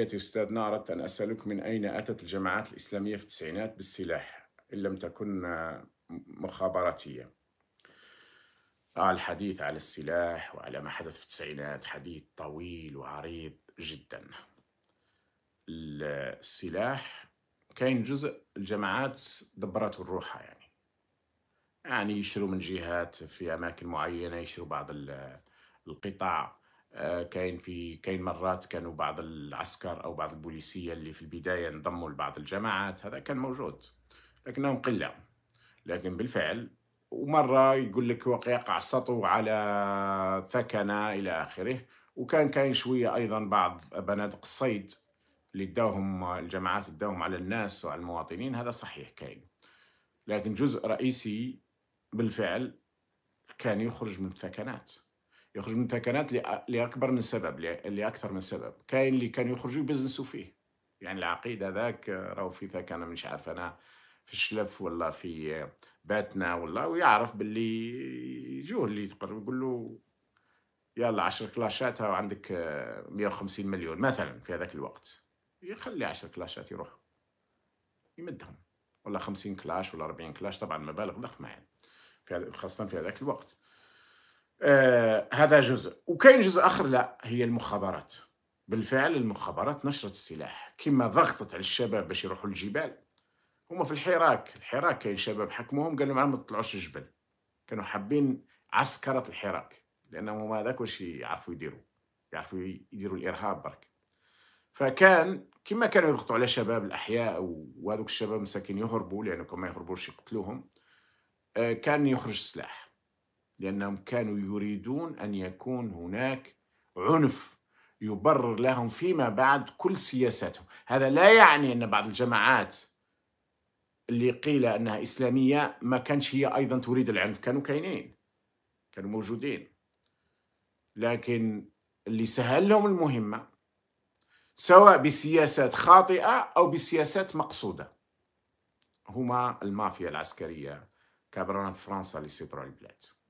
أستاذ نارة أردت أن أسألك من أين أتت الجماعات الإسلامية في التسعينات بالسلاح إن لم تكن مخابراتية آه الحديث على السلاح وعلى ما حدث في التسعينات حديث طويل وعريض جدا السلاح كاين جزء الجماعات دبرته الروحة يعني يعني يشروا من جهات في أماكن معينة يشروا بعض القطع آه، كاين في كاين مرات كانوا بعض العسكر او بعض البوليسيه اللي في البدايه انضموا لبعض الجماعات هذا كان موجود لكنهم قله لكن بالفعل ومره يقول لك وقع السطو على ثكنه الى اخره وكان كاين شويه ايضا بعض بنادق الصيد اللي داوهم الجماعات داوهم على الناس وعلى المواطنين هذا صحيح كاين لكن جزء رئيسي بالفعل كان يخرج من الثكنات يخرج من تكنات لاكبر من سبب لاكثر من سبب كاين اللي كانوا يخرجوا يبزنسوا فيه يعني العقيد هذاك آه، راهو في ثكنه مش عارف انا في الشلف ولا في آه، باتنا ولا ويعرف باللي يجوه اللي تقرب يقول له يلا 10 كلاشات وعندك 150 آه، مليون مثلا في هذاك الوقت يخلي 10 كلاشات يروح يمدهم ولا 50 كلاش ولا 40 كلاش طبعا مبالغ ضخمه يعني خاصه في هذاك الوقت آه، هذا جزء وكاين جزء اخر لا هي المخابرات بالفعل المخابرات نشرت السلاح كما ضغطت على الشباب باش يروحوا للجبال هما في الحراك الحراك كاين شباب حكموهم قالوا معاهم ما تطلعوش الجبل كانوا حابين عسكرة الحراك لانهم هما هذاك واش يعرفوا يديروا يعرفوا يديروا الارهاب برك فكان كما كانوا يضغطوا على شباب الاحياء وهذوك الشباب مساكين يهربوا لانه كما يهربوش يقتلوهم آه، كان يخرج سلاح لأنهم كانوا يريدون أن يكون هناك عنف يبرر لهم فيما بعد كل سياساتهم هذا لا يعني أن بعض الجماعات اللي قيل أنها إسلامية ما كانش هي أيضا تريد العنف كانوا كاينين كانوا موجودين لكن اللي سهل لهم المهمة سواء بسياسات خاطئة أو بسياسات مقصودة هما المافيا العسكرية كبرانات فرنسا لسيطرة البلاد